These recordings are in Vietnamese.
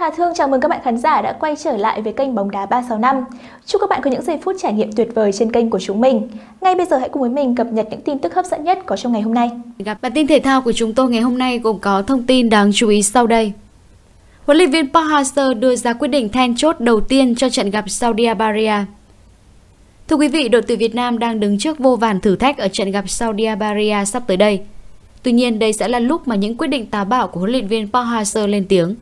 Hà Thương chào mừng các bạn khán giả đã quay trở lại với kênh Bóng đá 365. Chúc các bạn có những giây phút trải nghiệm tuyệt vời trên kênh của chúng mình. Ngay bây giờ hãy cùng với mình cập nhật những tin tức hấp dẫn nhất có trong ngày hôm nay. Bản tin thể thao của chúng tôi ngày hôm nay gồm có thông tin đáng chú ý sau đây. Huấn luyện viên Park Hang-seo đưa ra quyết định then chốt đầu tiên cho trận gặp Saudi Arabia. Thưa quý vị, đội tuyển Việt Nam đang đứng trước vô vàn thử thách ở trận gặp Saudi Arabia sắp tới đây. Tuy nhiên, đây sẽ là lúc mà những quyết định táo bạo của huấn luyện viên Park Hang-seo lên tiếng.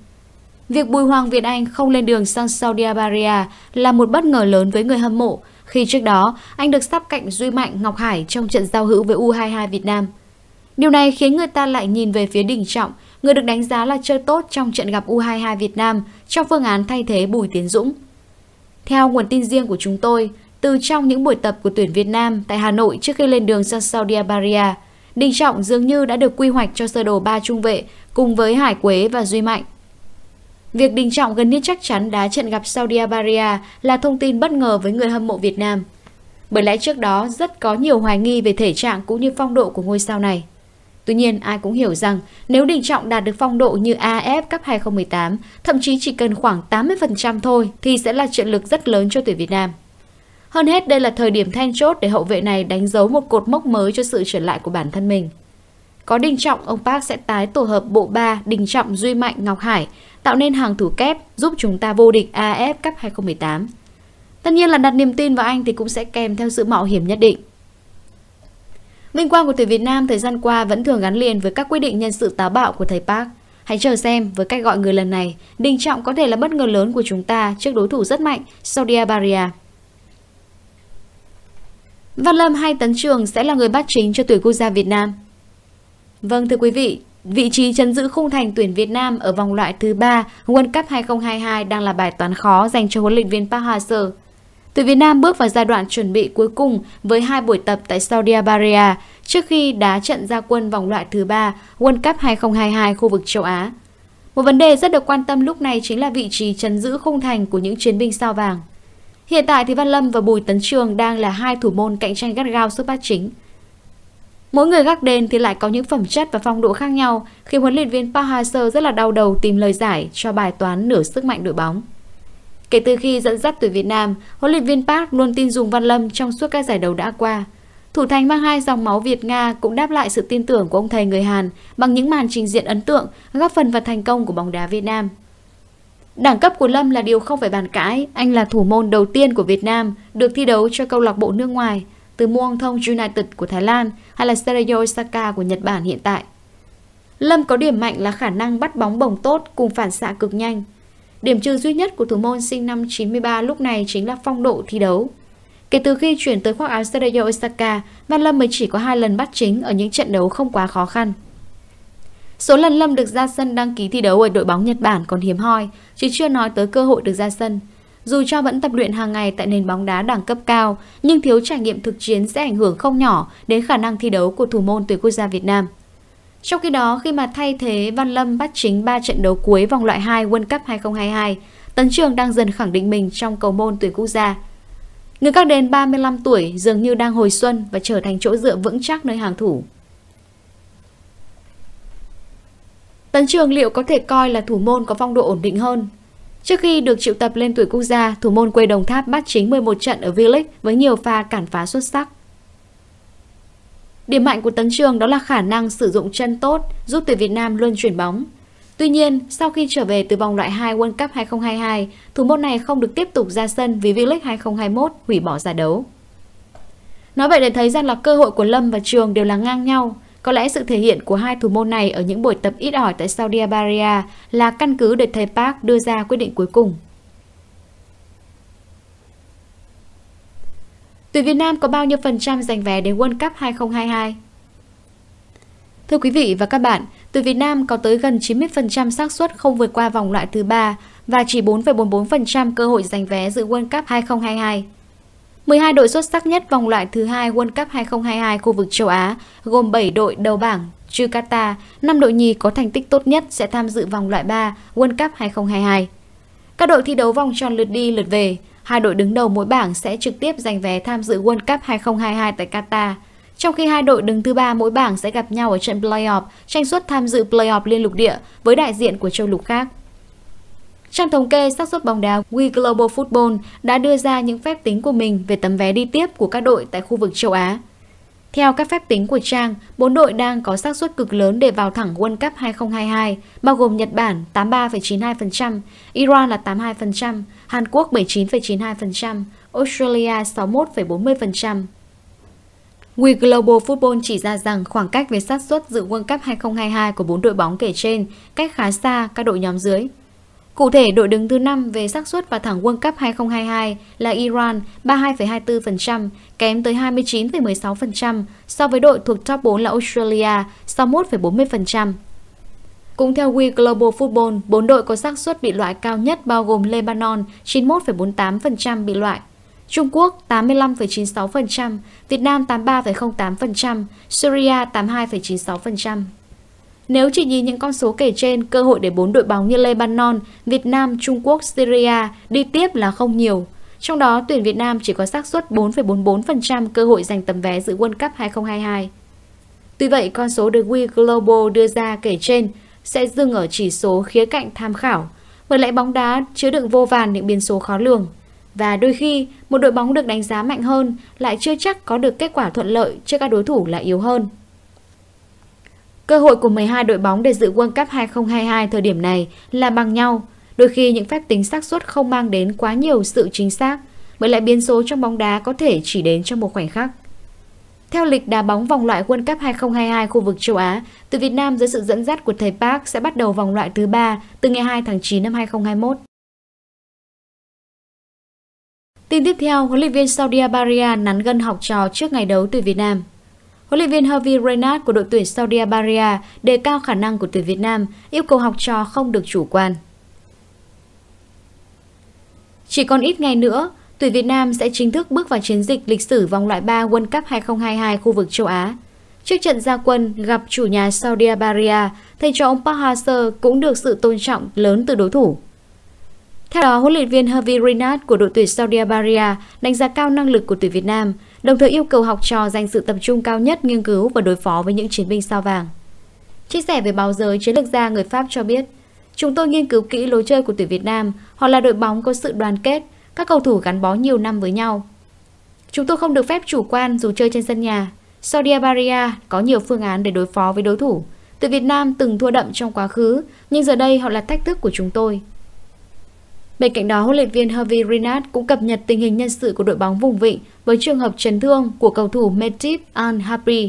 Việc Bùi Hoàng Việt Anh không lên đường sang Saudi Arabia là một bất ngờ lớn với người hâm mộ, khi trước đó anh được sắp cạnh Duy Mạnh Ngọc Hải trong trận giao hữu với U22 Việt Nam. Điều này khiến người ta lại nhìn về phía Đình Trọng, người được đánh giá là chơi tốt trong trận gặp U22 Việt Nam trong phương án thay thế Bùi Tiến Dũng. Theo nguồn tin riêng của chúng tôi, từ trong những buổi tập của tuyển Việt Nam tại Hà Nội trước khi lên đường sang Saudi Arabia, Đình Trọng dường như đã được quy hoạch cho sơ đồ ba trung vệ cùng với Hải Quế và Duy Mạnh. Việc Đình Trọng gần như chắc chắn đá trận gặp Saudi Arabia là thông tin bất ngờ với người hâm mộ Việt Nam. Bởi lẽ trước đó rất có nhiều hoài nghi về thể trạng cũng như phong độ của ngôi sao này. Tuy nhiên, ai cũng hiểu rằng nếu Đình Trọng đạt được phong độ như AF Cup 2018, thậm chí chỉ cần khoảng 80% thôi thì sẽ là trợ lực rất lớn cho tuyển Việt Nam. Hơn hết, đây là thời điểm then chốt để hậu vệ này đánh dấu một cột mốc mới cho sự trở lại của bản thân mình. Có đình trọng, ông Park sẽ tái tổ hợp bộ ba đình trọng Duy Mạnh Ngọc Hải, tạo nên hàng thủ kép giúp chúng ta vô địch AF Cup 2018. Tất nhiên là đặt niềm tin vào anh thì cũng sẽ kèm theo sự mạo hiểm nhất định. Vinh quang của tuyển Việt Nam thời gian qua vẫn thường gắn liền với các quyết định nhân sự táo bạo của thầy Park. Hãy chờ xem, với cách gọi người lần này, Đình Trọng có thể là bất ngờ lớn của chúng ta trước đối thủ rất mạnh Saudi Arabia. Văn Lâm hay Tấn Trường sẽ là người bắt chính cho tuyển quốc gia Việt Nam. Vâng thưa quý vị, vị trí chấn giữ khung thành tuyển Việt Nam ở vòng loại thứ 3 World Cup 2022 đang là bài toán khó dành cho huấn luyện viên Park Hang-seo. Tuyển Việt Nam bước vào giai đoạn chuẩn bị cuối cùng với hai buổi tập tại Saudi Arabia trước khi đá trận gia quân vòng loại thứ 3 World Cup 2022 khu vực châu Á. Một vấn đề rất được quan tâm lúc này chính là vị trí chấn giữ khung thành của những chiến binh sao vàng. Hiện tại thì Văn Lâm và Bùi Tấn Trường đang là hai thủ môn cạnh tranh gắt gao xuất phát chính – Mỗi người gác đền thì lại có những phẩm chất và phong độ khác nhau, khiến huấn luyện viên Park Hang-seo rất là đau đầu tìm lời giải cho bài toán nửa sức mạnh đội bóng. Kể từ khi dẫn dắt tuyển Việt Nam, huấn luyện viên Park luôn tin dùng Văn Lâm trong suốt các giải đấu đã qua. Thủ thành mang hai dòng máu Việt-Nga cũng đáp lại sự tin tưởng của ông thầy người Hàn bằng những màn trình diện ấn tượng góp phần vào thành công của bóng đá Việt Nam. Đẳng cấp của Lâm là điều không phải bàn cãi, anh là thủ môn đầu tiên của Việt Nam được thi đấu cho câu lạc bộ nước ngoài, từ Muangthong United của Thái Lan hay là Stereo Osaka của Nhật Bản hiện tại. Lâm có điểm mạnh là khả năng bắt bóng bổng tốt cùng phản xạ cực nhanh. Điểm trừ duy nhất của thủ môn sinh năm 93 lúc này chính là phong độ thi đấu. Kể từ khi chuyển tới khoác áo Stereo Osaka, Văn Lâm mới chỉ có hai lần bắt chính ở những trận đấu không quá khó khăn. Số lần Lâm được ra sân đăng ký thi đấu ở đội bóng Nhật Bản còn hiếm hoi, chứ chưa nói tới cơ hội được ra sân – dù cho vẫn tập luyện hàng ngày tại nền bóng đá đẳng cấp cao, nhưng thiếu trải nghiệm thực chiến sẽ ảnh hưởng không nhỏ đến khả năng thi đấu của thủ môn tuyển quốc gia Việt Nam. Trong khi đó, khi mà thay thế Văn Lâm bắt chính 3 trận đấu cuối vòng loại 2 World Cup 2022, Tấn Trường đang dần khẳng định mình trong cầu môn tuyển quốc gia. Người các đến 35 tuổi dường như đang hồi xuân và trở thành chỗ dựa vững chắc nơi hàng thủ. Tấn Trường liệu có thể coi là thủ môn có phong độ ổn định hơn Trước khi được triệu tập lên tuyển quốc gia, thủ môn quê Đồng Tháp bắt chính 11 trận ở V-League với nhiều pha cản phá xuất sắc. Điểm mạnh của Tấn Trường đó là khả năng sử dụng chân tốt, giúp tuyển Việt Nam luôn chuyển bóng. Tuy nhiên, sau khi trở về từ vòng loại 2 World Cup 2022, thủ môn này không được tiếp tục ra sân vì V-League 2021 hủy bỏ giải đấu. Nói vậy để thấy rằng là cơ hội của Lâm và Trường đều là ngang nhau, có lẽ sự thể hiện của hai thủ môn này ở những buổi tập ít ỏi tại Saudi Arabia là căn cứ để thầy Park đưa ra quyết định cuối cùng. Tuyển Việt Nam có bao nhiêu phần trăm giành vé đến World Cup 2022? Thưa quý vị và các bạn, tuyển Việt Nam có tới gần 90% xác suất không vượt qua vòng loại thứ ba và chỉ 4,44% cơ hội giành vé dự World Cup 2022. 12 đội xuất sắc nhất vòng loại thứ hai World Cup 2022 khu vực châu Á, gồm 7 đội đầu bảng, trừ Qatar, 5 đội nhì có thành tích tốt nhất sẽ tham dự vòng loại 3 World Cup 2022. Các đội thi đấu vòng tròn lượt đi lượt về, hai đội đứng đầu mỗi bảng sẽ trực tiếp giành vé tham dự World Cup 2022 tại Qatar. Trong khi hai đội đứng thứ ba mỗi bảng sẽ gặp nhau ở trận playoff, tranh suất tham dự playoff liên lục địa với đại diện của châu lục khác. Trong thống kê, xác suất bóng đá We Global Football đã đưa ra những phép tính của mình về tấm vé đi tiếp của các đội tại khu vực châu Á. Theo các phép tính của trang, bốn đội đang có xác suất cực lớn để vào thẳng World Cup 2022, bao gồm Nhật Bản 83,92%, Iran là 82%, Hàn Quốc 79,92%, Australia 61,40%. We Global Football chỉ ra rằng khoảng cách về xác suất dự World Cup 2022 của bốn đội bóng kể trên cách khá xa các đội nhóm dưới. Cụ thể, đội đứng thứ 5 về xác suất vào thẳng World Cup 2022 là Iran 32,24%, kém tới 29,16% so với đội thuộc top 4 là Australia 61,40%. Cũng theo We Global Football, bốn đội có xác suất bị loại cao nhất bao gồm Lebanon 91,48% bị loại, Trung Quốc 85,96%, Việt Nam 83,08%, Syria 82,96%. Nếu chỉ nhìn những con số kể trên, cơ hội để bốn đội bóng như Lebanon, Việt Nam, Trung Quốc, Syria đi tiếp là không nhiều. Trong đó, tuyển Việt Nam chỉ có xác suất 4,44% cơ hội giành tấm vé dự World Cup 2022. Tuy vậy, con số được We Global đưa ra kể trên sẽ dừng ở chỉ số khía cạnh tham khảo, bởi lẽ bóng đá chứa đựng vô vàn những biến số khó lường. Và đôi khi, một đội bóng được đánh giá mạnh hơn lại chưa chắc có được kết quả thuận lợi trước các đối thủ là yếu hơn. Cơ hội của 12 đội bóng để dự World Cup 2022 thời điểm này là bằng nhau, đôi khi những phép tính xác suất không mang đến quá nhiều sự chính xác, bởi lại biến số trong bóng đá có thể chỉ đến trong một khoảnh khắc. Theo lịch đá bóng vòng loại World Cup 2022 khu vực châu Á, từ Việt Nam dưới sự dẫn dắt của thầy Park sẽ bắt đầu vòng loại thứ 3 từ ngày 2 tháng 9 năm 2021. Tin tiếp theo, huấn luyện viên Saudi Arabia nắn gân học trò trước ngày đấu từ Việt Nam. Huấn luyện viên Hervé Renard của đội tuyển Saudi Arabia đề cao khả năng của tuyển Việt Nam, yêu cầu học trò không được chủ quan. Chỉ còn ít ngày nữa, tuyển Việt Nam sẽ chính thức bước vào chiến dịch lịch sử vòng loại 3 World Cup 2022 khu vực châu Á. Trước trận gia quân gặp chủ nhà Saudi Arabia, thầy trò ông Park Hang-seo cũng được sự tôn trọng lớn từ đối thủ. Theo đó, huấn luyện viên Hervé Renard của đội tuyển Saudi Arabia đánh giá cao năng lực của tuyển Việt Nam, đồng thời yêu cầu học trò dành sự tập trung cao nhất nghiên cứu và đối phó với những chiến binh sao vàng. Chia sẻ về báo giới, chiến lược gia người Pháp cho biết, Chúng tôi nghiên cứu kỹ lối chơi của tuyển Việt Nam, họ là đội bóng có sự đoàn kết, các cầu thủ gắn bó nhiều năm với nhau. Chúng tôi không được phép chủ quan dù chơi trên sân nhà. Saudi Arabia có nhiều phương án để đối phó với đối thủ. Tuyển Việt Nam từng thua đậm trong quá khứ, nhưng giờ đây họ là thách thức của chúng tôi. Bên cạnh đó, huấn luyện viên Harvey Rinat cũng cập nhật tình hình nhân sự của đội bóng vùng vịnh với trường hợp chấn thương của cầu thủ Metip Al-Habri.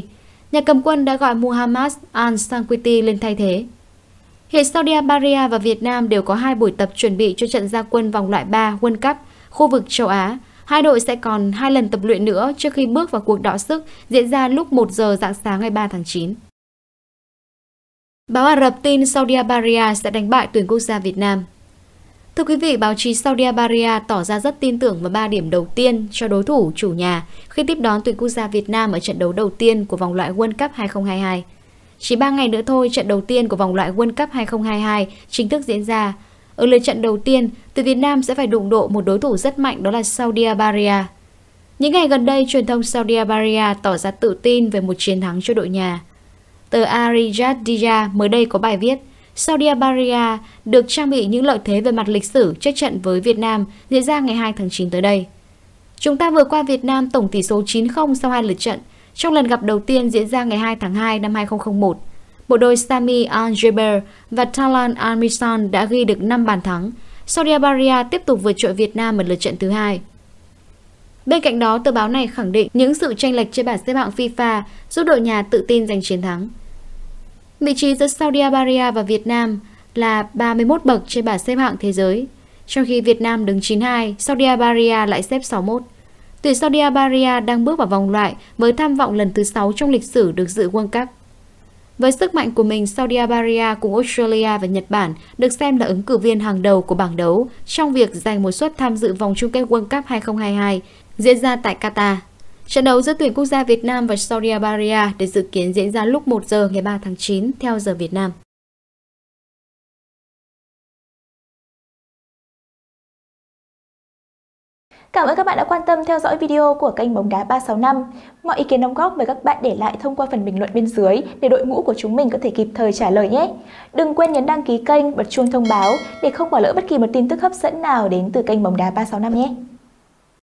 Nhà cầm quân đã gọi Muhammad Al-Sanquiti lên thay thế. Hiện Saudi Arabia và Việt Nam đều có hai buổi tập chuẩn bị cho trận gia quân vòng loại 3 World Cup khu vực châu Á. Hai đội sẽ còn hai lần tập luyện nữa trước khi bước vào cuộc đọ sức diễn ra lúc 1 giờ dạng sáng ngày 3 tháng 9. Báo Ả Rập tin Saudi Arabia sẽ đánh bại tuyển quốc gia Việt Nam. Thưa quý vị, báo chí Saudi Arabia tỏ ra rất tin tưởng vào 3 điểm đầu tiên cho đối thủ chủ nhà khi tiếp đón tuyển quốc gia Việt Nam ở trận đấu đầu tiên của vòng loại World Cup 2022. Chỉ 3 ngày nữa thôi, trận đầu tiên của vòng loại World Cup 2022 chính thức diễn ra. Ở lượt trận đầu tiên, từ Việt Nam sẽ phải đụng độ một đối thủ rất mạnh đó là Saudi Arabia. Những ngày gần đây, truyền thông Saudi Arabia tỏ ra tự tin về một chiến thắng cho đội nhà. Tờ Arijat Dija mới đây có bài viết – Saudi Arabia được trang bị những lợi thế về mặt lịch sử trước trận với Việt Nam diễn ra ngày 2 tháng 9 tới đây. Chúng ta vừa qua Việt Nam tổng tỷ số 9-0 sau hai lượt trận, trong lần gặp đầu tiên diễn ra ngày 2 tháng 2 năm 2001. Bộ đôi Sami Al-Jaber và Talan Al-Missan đã ghi được 5 bàn thắng. Saudi Arabia tiếp tục vượt trội Việt Nam ở lượt trận thứ hai. Bên cạnh đó, tờ báo này khẳng định những sự tranh lệch trên bảng xếp hạng FIFA giúp đội nhà tự tin giành chiến thắng. Vị trí giữa Saudi Arabia và Việt Nam là 31 bậc trên bảng xếp hạng thế giới, trong khi Việt Nam đứng 92, Saudi Arabia lại xếp 61. Tuyển Saudi Arabia đang bước vào vòng loại với tham vọng lần thứ 6 trong lịch sử được dự World Cup. Với sức mạnh của mình, Saudi Arabia cùng Australia và Nhật Bản được xem là ứng cử viên hàng đầu của bảng đấu trong việc giành một suất tham dự vòng chung kết World Cup 2022 diễn ra tại Qatar. Trận đấu giữa tuyển quốc gia Việt Nam và Saudi Arabia được dự kiến diễn ra lúc 1 giờ ngày 3 tháng 9 theo giờ Việt Nam. Cảm ơn các bạn đã quan tâm theo dõi video của kênh Bóng đá 365. Mọi ý kiến đóng góp mời các bạn để lại thông qua phần bình luận bên dưới để đội ngũ của chúng mình có thể kịp thời trả lời nhé. Đừng quên nhấn đăng ký kênh, bật chuông thông báo để không bỏ lỡ bất kỳ một tin tức hấp dẫn nào đến từ kênh Bóng đá 365 nhé.